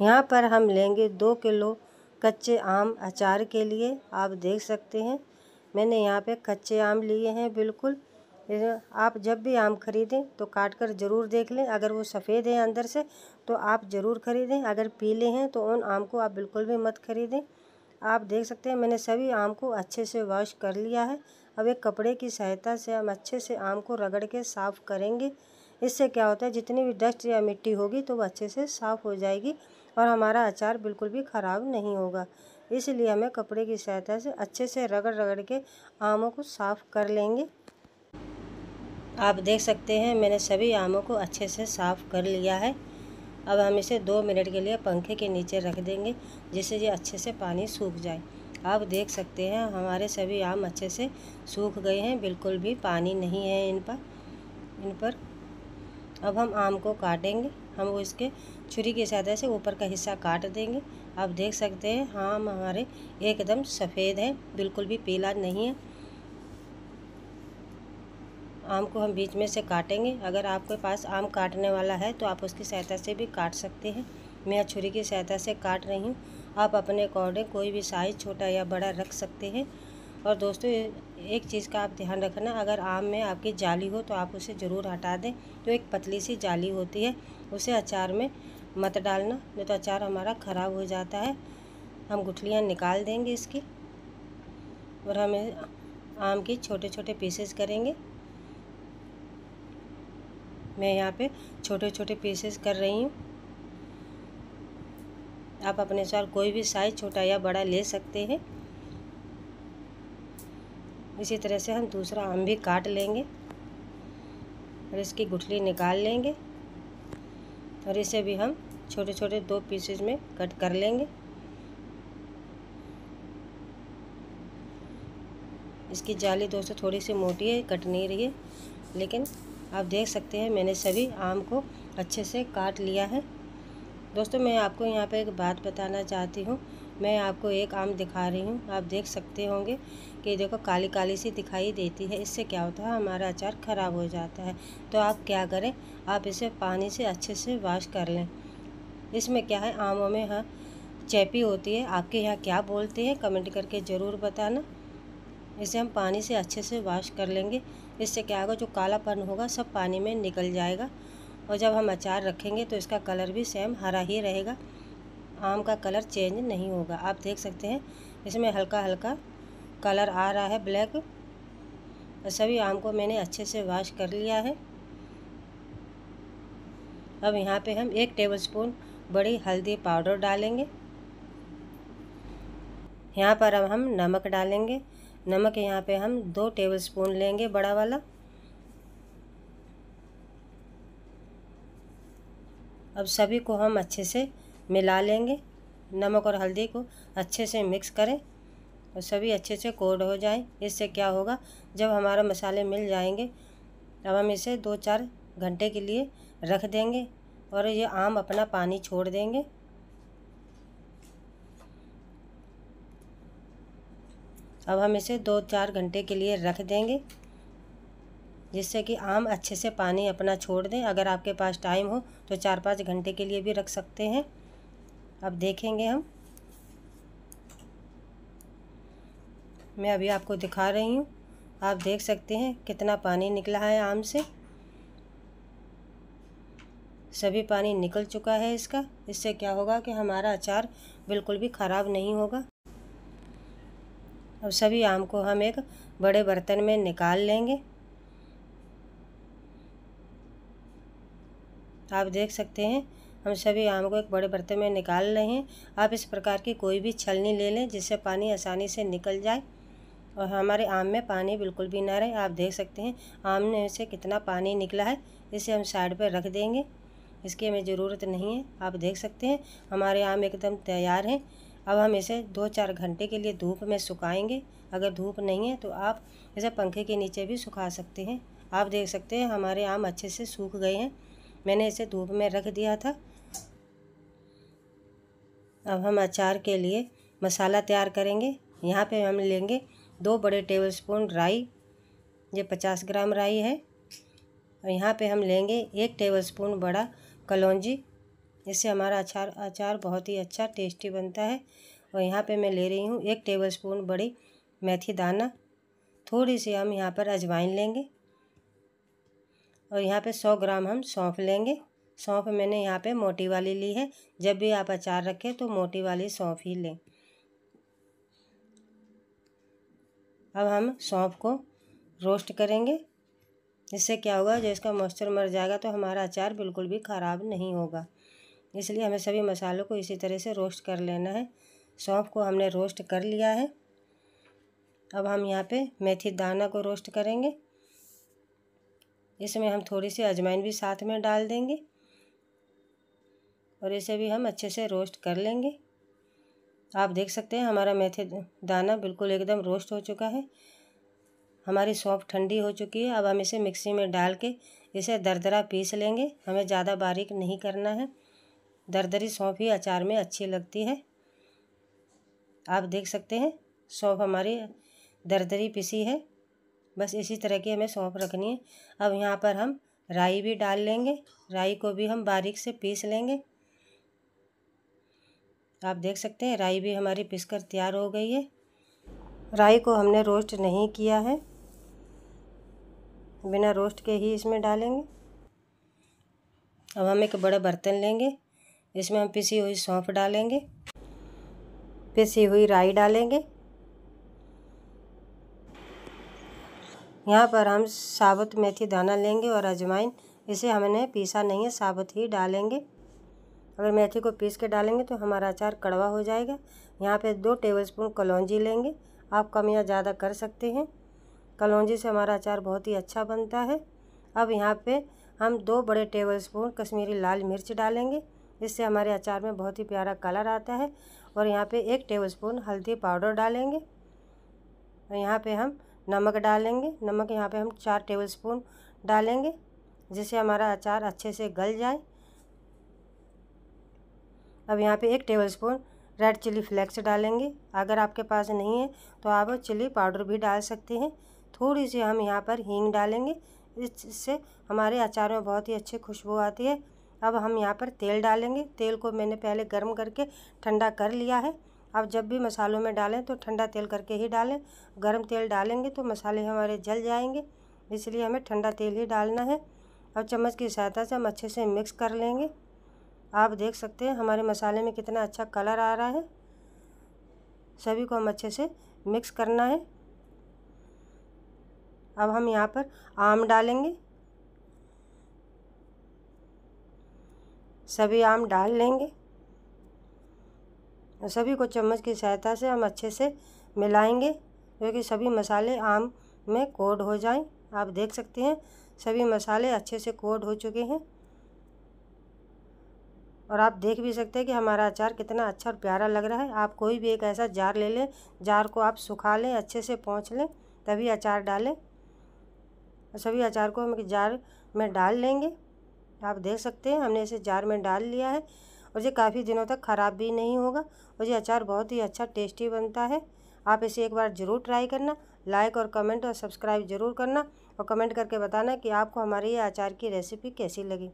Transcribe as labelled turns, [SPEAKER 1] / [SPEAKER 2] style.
[SPEAKER 1] यहाँ पर हम लेंगे दो किलो कच्चे आम अचार के लिए आप देख सकते हैं मैंने यहाँ पे कच्चे आम लिए हैं बिल्कुल आप जब भी आम खरीदें तो काट कर ज़रूर देख लें अगर वो सफ़ेद हैं अंदर से तो आप ज़रूर ख़रीदें अगर पीले हैं तो उन आम को आप बिल्कुल भी मत खरीदें आप देख सकते हैं मैंने सभी आम को अच्छे से वॉश कर लिया है अब एक कपड़े की सहायता से हम अच्छे से आम को रगड़ के साफ़ करेंगे इससे क्या होता है जितनी भी डस्ट या मिट्टी होगी तो वो अच्छे से साफ़ हो जाएगी और हमारा अचार बिल्कुल भी ख़राब नहीं होगा इसलिए हमें कपड़े की सहायता से अच्छे से रगड़ रगड़ के आमों को साफ़ कर लेंगे आप देख सकते हैं मैंने सभी आमों को अच्छे से साफ़ कर लिया है अब हम इसे दो मिनट के लिए पंखे के नीचे रख देंगे जिससे ये अच्छे से पानी सूख जाए आप देख सकते हैं हमारे सभी आम अच्छे से सूख गए हैं बिल्कुल भी पानी नहीं है इन पर इन पर अब हम आम को काटेंगे हम वो इसके छुरी की सहायता से ऊपर का हिस्सा काट देंगे आप देख सकते हैं हाँ हमारे एकदम सफ़ेद हैं बिल्कुल भी पीला नहीं है आम को हम बीच में से काटेंगे अगर आपके पास आम काटने वाला है तो आप उसकी सहायता से भी काट सकते हैं मैं छुरी की सहायता से काट रही हूँ आप अपने अकॉर्डिंग कोई भी साइज़ छोटा या बड़ा रख सकते हैं और दोस्तों एक चीज़ का आप ध्यान रखना अगर आम में आपकी जाली हो तो आप उसे ज़रूर हटा दें तो एक पतली सी जाली होती है उसे अचार में मत डालना नहीं तो अचार हमारा ख़राब हो जाता है हम गुठलियाँ निकाल देंगे इसकी और हमें आम के छोटे छोटे पीसेस करेंगे मैं यहाँ पे छोटे छोटे पीसेस कर रही हूँ आप अपने अनुसार कोई भी साइज़ छोटा या बड़ा ले सकते हैं इसी तरह से हम दूसरा आम भी काट लेंगे और इसकी गुठली निकाल लेंगे और इसे भी हम छोटे छोटे दो पीसेज में कट कर लेंगे इसकी जाली दोस्तों थोड़ी सी मोटी है कट नहीं रही है लेकिन आप देख सकते हैं मैंने सभी आम को अच्छे से काट लिया है दोस्तों मैं आपको यहाँ पे एक बात बताना चाहती हूँ मैं आपको एक आम दिखा रही हूँ आप देख सकते होंगे कि देखो काली काली सी दिखाई देती है इससे क्या होता है हमारा अचार ख़राब हो जाता है तो आप क्या करें आप इसे पानी से अच्छे से वाश कर लें इसमें क्या है आमों में हाँ चैपी होती है आपके यहाँ क्या बोलते हैं कमेंट करके ज़रूर बताना इसे हम पानी से अच्छे से वाश कर लेंगे इससे क्या होगा जो कालापन होगा सब पानी में निकल जाएगा और जब हम अचार रखेंगे तो इसका कलर भी सेम हरा ही रहेगा आम का कलर चेंज नहीं होगा आप देख सकते हैं इसमें हल्का हल्का कलर आ रहा है ब्लैक और सभी आम को मैंने अच्छे से वॉश कर लिया है अब यहाँ पे हम एक टेबलस्पून बड़ी हल्दी पाउडर डालेंगे यहाँ पर अब हम नमक डालेंगे नमक यहाँ पे हम दो टेबलस्पून लेंगे बड़ा वाला अब सभी को हम अच्छे से मिला लेंगे नमक और हल्दी को अच्छे से मिक्स करें और सभी अच्छे से कोड हो जाए इससे क्या होगा जब हमारा मसाले मिल जाएंगे अब हम इसे दो चार घंटे के लिए रख देंगे और ये आम अपना पानी छोड़ देंगे अब हम इसे दो चार घंटे के लिए रख देंगे जिससे कि आम अच्छे से पानी अपना छोड़ दें अगर आपके पास टाइम हो तो चार पाँच घंटे के लिए भी रख सकते हैं अब देखेंगे हम मैं अभी आपको दिखा रही हूँ आप देख सकते हैं कितना पानी निकला है आम से सभी पानी निकल चुका है इसका इससे क्या होगा कि हमारा अचार बिल्कुल भी ख़राब नहीं होगा अब सभी आम को हम एक बड़े बर्तन में निकाल लेंगे आप देख सकते हैं हम सभी आम को एक बड़े बर्तन में निकाल रहे हैं आप इस प्रकार की कोई भी छलनी ले लें जिससे पानी आसानी से निकल जाए और हमारे आम में पानी बिल्कुल भी ना रहे आप देख सकते हैं आम में से कितना पानी निकला है इसे हम साइड पर रख देंगे इसकी हमें ज़रूरत नहीं है आप देख सकते हैं हमारे आम एकदम तैयार हैं अब हम इसे दो चार घंटे के लिए धूप में सुखाएंगे अगर धूप नहीं है तो आप इसे पंखे के नीचे भी सुखा सकते हैं आप देख सकते हैं हमारे आम अच्छे से सूख गए हैं मैंने इसे धूप में रख दिया था अब हम अचार के लिए मसाला तैयार करेंगे यहाँ पे हम लेंगे दो बड़े टेबलस्पून राई ये पचास ग्राम राई है और यहाँ पे हम लेंगे एक टेबलस्पून बड़ा कलौजी इससे हमारा अचार अचार बहुत ही अच्छा टेस्टी बनता है और यहाँ पे मैं ले रही हूँ एक स्पून बड़ी मेथी दाना थोड़ी सी हम यहाँ पर अजवाइन लेंगे और यहाँ पे सौ ग्राम हम सौंफ लेंगे सौंफ मैंने यहाँ पे मोटी वाली ली है जब भी आप अचार रखें तो मोटी वाली सौंफ ही लें अब हम सौंफ को रोस्ट करेंगे इससे क्या होगा जो इसका मॉइस्चर मर जाएगा तो हमारा अचार बिल्कुल भी ख़राब नहीं होगा इसलिए हमें सभी मसालों को इसी तरह से रोस्ट कर लेना है सौंफ को हमने रोस्ट कर लिया है अब हम यहाँ पे मेथी दाना को रोस्ट करेंगे इसमें हम थोड़ी सी अजवाइन भी साथ में डाल देंगे और इसे भी हम अच्छे से रोस्ट कर लेंगे आप देख सकते हैं हमारा मेथे दाना बिल्कुल एकदम रोस्ट हो चुका है हमारी सौंप ठंडी हो चुकी है अब हम इसे मिक्सी में डाल के इसे दरदरा पीस लेंगे हमें ज़्यादा बारीक नहीं करना है दरदरी सौंफ ही अचार में अच्छी लगती है आप देख सकते हैं सौंफ हमारी दरदरी पिसी है बस इसी तरह की हमें सौंप रखनी है अब यहाँ पर हम राई भी डाल लेंगे राई को भी हम बारीक से पीस लेंगे आप देख सकते हैं राई भी हमारी पिसकर तैयार हो गई है राई को हमने रोस्ट नहीं किया है बिना रोस्ट के ही इसमें डालेंगे अब हम एक बड़ा बर्तन लेंगे इसमें हम पिसी हुई सौंफ डालेंगे पिसी हुई राई डालेंगे यहाँ पर हम साबुत मेथी दाना लेंगे और अजवाइन इसे हमने पीसा नहीं है साबुत ही डालेंगे अगर मेथी को पीस के डालेंगे तो हमारा अचार कड़वा हो जाएगा यहाँ पे दो टेबलस्पून कलौजी लेंगे आप कम या ज़्यादा कर सकते हैं कलौजी से हमारा अचार बहुत ही अच्छा बनता है अब यहाँ पे हम दो बड़े टेबलस्पून कश्मीरी लाल मिर्च डालेंगे इससे हमारे अचार में बहुत ही प्यारा कलर आता है और यहाँ पर एक टेबल हल्दी पाउडर डालेंगे और यहाँ पर हम नमक डालेंगे नमक यहाँ पर हम चार टेबल डालेंगे जिससे हमारा अचार अच्छे से गल जाए अब यहाँ पे एक tablespoon red chilli flakes डालेंगे अगर आपके पास नहीं है तो आप चिली पाउडर भी डाल सकते हैं थोड़ी सी हम यहाँ पर हींग डालेंगे इससे हमारे अचार में बहुत ही अच्छी खुशबू आती है अब हम यहाँ पर तेल डालेंगे तेल को मैंने पहले गर्म करके ठंडा कर लिया है अब जब भी मसालों में डालें तो ठंडा तेल करके ही डालें गर्म तेल डालेंगे तो मसाले हमारे जल जाएंगे इसलिए हमें ठंडा तेल ही डालना है और चम्मच की सहायता से हम अच्छे से मिक्स कर लेंगे आप देख सकते हैं हमारे मसाले में कितना अच्छा कलर आ रहा है सभी को हम अच्छे से मिक्स करना है अब हम यहाँ पर आम डालेंगे सभी आम डाल लेंगे और सभी को चम्मच की सहायता से हम अच्छे से मिलाएंगे क्योंकि सभी मसाले आम में कोड हो जाएं आप देख सकते हैं सभी मसाले अच्छे से कोड हो चुके हैं और आप देख भी सकते हैं कि हमारा अचार कितना अच्छा और प्यारा लग रहा है आप कोई भी एक ऐसा जार ले लें जार को आप सुखा लें अच्छे से पहुँच लें तभी अचार डालें और सभी अचार को हम एक जार में डाल लेंगे आप देख सकते हैं हमने इसे जार में डाल लिया है और ये काफ़ी दिनों तक ख़राब भी नहीं होगा और ये अचार बहुत ही अच्छा टेस्टी बनता है आप इसे एक बार ज़रूर ट्राई करना लाइक और कमेंट और सब्सक्राइब ज़रूर करना और कमेंट करके बताना कि आपको हमारी ये अचार की रेसिपी कैसी लगी